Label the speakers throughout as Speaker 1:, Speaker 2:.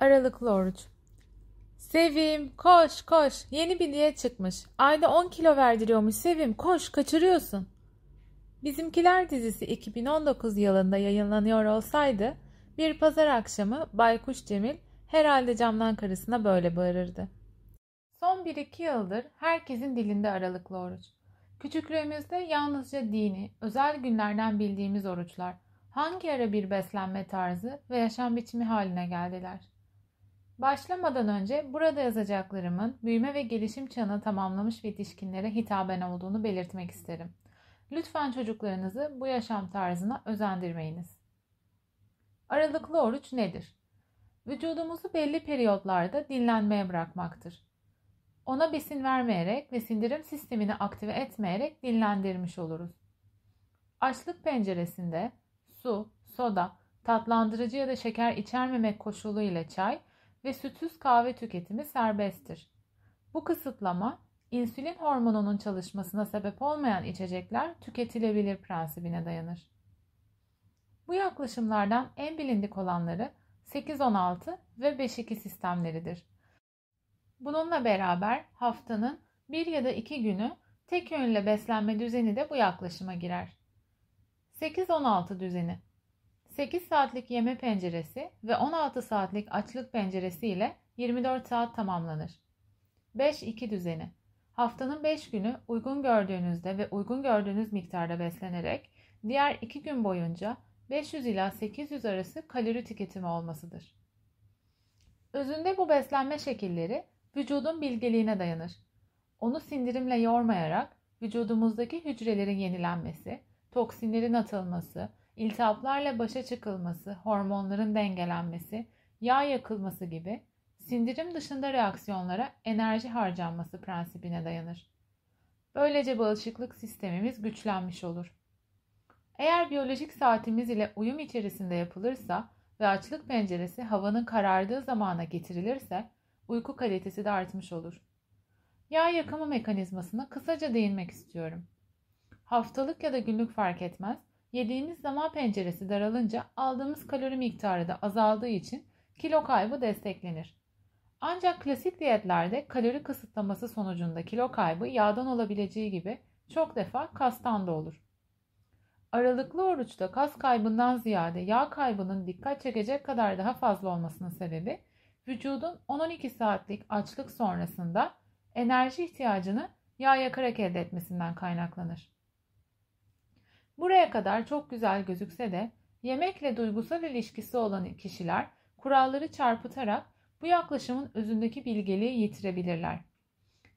Speaker 1: Aralıklı oruç. Sevim koş koş yeni bir diye çıkmış. Ayda 10 kilo verdiriyormuş Sevim koş kaçırıyorsun. Bizimkiler dizisi 2019 yılında yayınlanıyor olsaydı bir pazar akşamı Baykuş Cemil herhalde camdan karısına böyle bağırırdı. Son 1-2 yıldır herkesin dilinde aralıklı oruç. Küçüklüğümüzde yalnızca dini, özel günlerden bildiğimiz oruçlar hangi ara bir beslenme tarzı ve yaşam biçimi haline geldiler. Başlamadan önce burada yazacaklarımın büyüme ve gelişim çağını tamamlamış yetişkinlere hitaben olduğunu belirtmek isterim. Lütfen çocuklarınızı bu yaşam tarzına özendirmeyiniz. Aralıklı oruç nedir? Vücudumuzu belli periyotlarda dinlenmeye bırakmaktır. Ona besin vermeyerek ve sindirim sistemini aktive etmeyerek dinlendirmiş oluruz. Açlık penceresinde su, soda, tatlandırıcı ya da şeker içermemek koşuluyla çay ve sütsüz kahve tüketimi serbesttir. Bu kısıtlama insülin hormonunun çalışmasına sebep olmayan içecekler tüketilebilir prensibine dayanır. Bu yaklaşımlardan en bilindik olanları 8-16 ve 5-2 sistemleridir. Bununla beraber haftanın bir ya da iki günü tek yönlü beslenme düzeni de bu yaklaşıma girer. 8-16 düzeni 8 saatlik yeme penceresi ve 16 saatlik açlık penceresi ile 24 saat tamamlanır. 5-2 düzeni Haftanın 5 günü uygun gördüğünüzde ve uygun gördüğünüz miktarda beslenerek diğer 2 gün boyunca 500 ila 800 arası kalori tüketimi olmasıdır. Özünde bu beslenme şekilleri vücudun bilgeliğine dayanır. Onu sindirimle yormayarak vücudumuzdaki hücrelerin yenilenmesi, toksinlerin atılması, iltihaplarla başa çıkılması, hormonların dengelenmesi, yağ yakılması gibi sindirim dışında reaksiyonlara enerji harcanması prensibine dayanır. Böylece bağışıklık sistemimiz güçlenmiş olur. Eğer biyolojik saatimiz ile uyum içerisinde yapılırsa ve açlık penceresi havanın karardığı zamana getirilirse uyku kalitesi de artmış olur. Yağ yakımı mekanizmasına kısaca değinmek istiyorum. Haftalık ya da günlük fark etmez Yediğimiz zaman penceresi daralınca aldığımız kalori miktarı da azaldığı için kilo kaybı desteklenir. Ancak klasik diyetlerde kalori kısıtlaması sonucunda kilo kaybı yağdan olabileceği gibi çok defa kastan da olur. Aralıklı oruçta kas kaybından ziyade yağ kaybının dikkat çekecek kadar daha fazla olmasının sebebi vücudun 10-12 saatlik açlık sonrasında enerji ihtiyacını yağ yakarak elde etmesinden kaynaklanır. Buraya kadar çok güzel gözükse de yemekle duygusal ilişkisi olan kişiler kuralları çarpıtarak bu yaklaşımın özündeki bilgeliği yitirebilirler.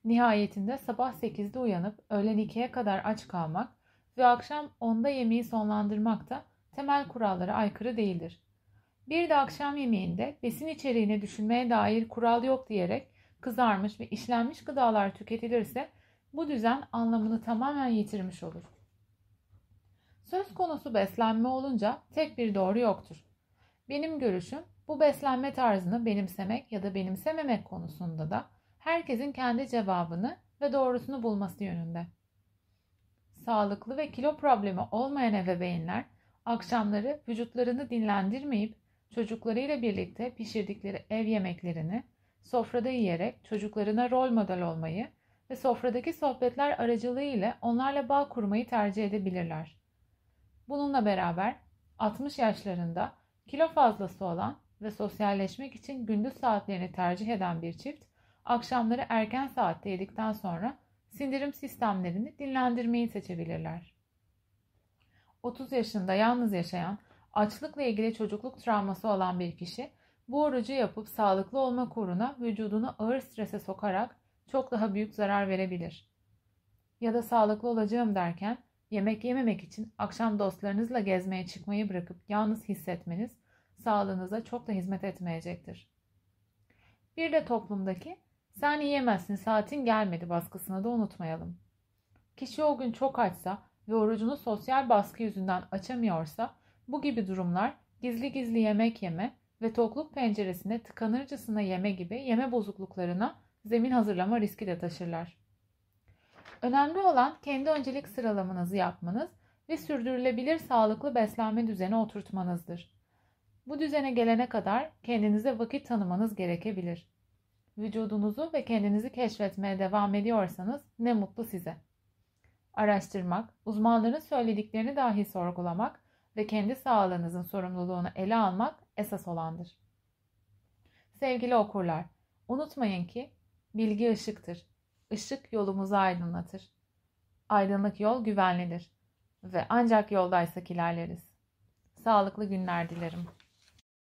Speaker 1: Nihayetinde sabah 8'de uyanıp öğlen 2'ye kadar aç kalmak ve akşam 10'da yemeği sonlandırmak da temel kurallara aykırı değildir. Bir de akşam yemeğinde besin içeriğini düşünmeye dair kural yok diyerek kızarmış ve işlenmiş gıdalar tüketilirse bu düzen anlamını tamamen yitirmiş olur. Söz konusu beslenme olunca tek bir doğru yoktur. Benim görüşüm bu beslenme tarzını benimsemek ya da benimsememek konusunda da herkesin kendi cevabını ve doğrusunu bulması yönünde. Sağlıklı ve kilo problemi olmayan ebeveynler akşamları vücutlarını dinlendirmeyip çocuklarıyla birlikte pişirdikleri ev yemeklerini sofrada yiyerek çocuklarına rol model olmayı ve sofradaki sohbetler aracılığıyla onlarla bağ kurmayı tercih edebilirler. Bununla beraber 60 yaşlarında kilo fazlası olan ve sosyalleşmek için gündüz saatlerini tercih eden bir çift, akşamları erken saatte yedikten sonra sindirim sistemlerini dinlendirmeyi seçebilirler. 30 yaşında yalnız yaşayan, açlıkla ilgili çocukluk travması olan bir kişi, bu orucu yapıp sağlıklı olmak uğruna vücudunu ağır strese sokarak çok daha büyük zarar verebilir. Ya da sağlıklı olacağım derken Yemek yememek için akşam dostlarınızla gezmeye çıkmayı bırakıp yalnız hissetmeniz sağlığınıza çok da hizmet etmeyecektir. Bir de toplumdaki sen yiyemezsin saatin gelmedi baskısını da unutmayalım. Kişi o gün çok açsa ve orucunu sosyal baskı yüzünden açamıyorsa bu gibi durumlar gizli gizli yemek yeme ve tokluk penceresine tıkanırcasına yeme gibi yeme bozukluklarına zemin hazırlama riski de taşırlar. Önemli olan kendi öncelik sıralamanızı yapmanız ve sürdürülebilir sağlıklı beslenme düzeni oturtmanızdır. Bu düzene gelene kadar kendinize vakit tanımanız gerekebilir. Vücudunuzu ve kendinizi keşfetmeye devam ediyorsanız ne mutlu size. Araştırmak, uzmanların söylediklerini dahi sorgulamak ve kendi sağlığınızın sorumluluğunu ele almak esas olandır. Sevgili okurlar, unutmayın ki bilgi ışıktır Işık yolumuzu aydınlatır. Aydınlık yol güvenlidir ve ancak yoldaysak ilerleriz. Sağlıklı günler dilerim.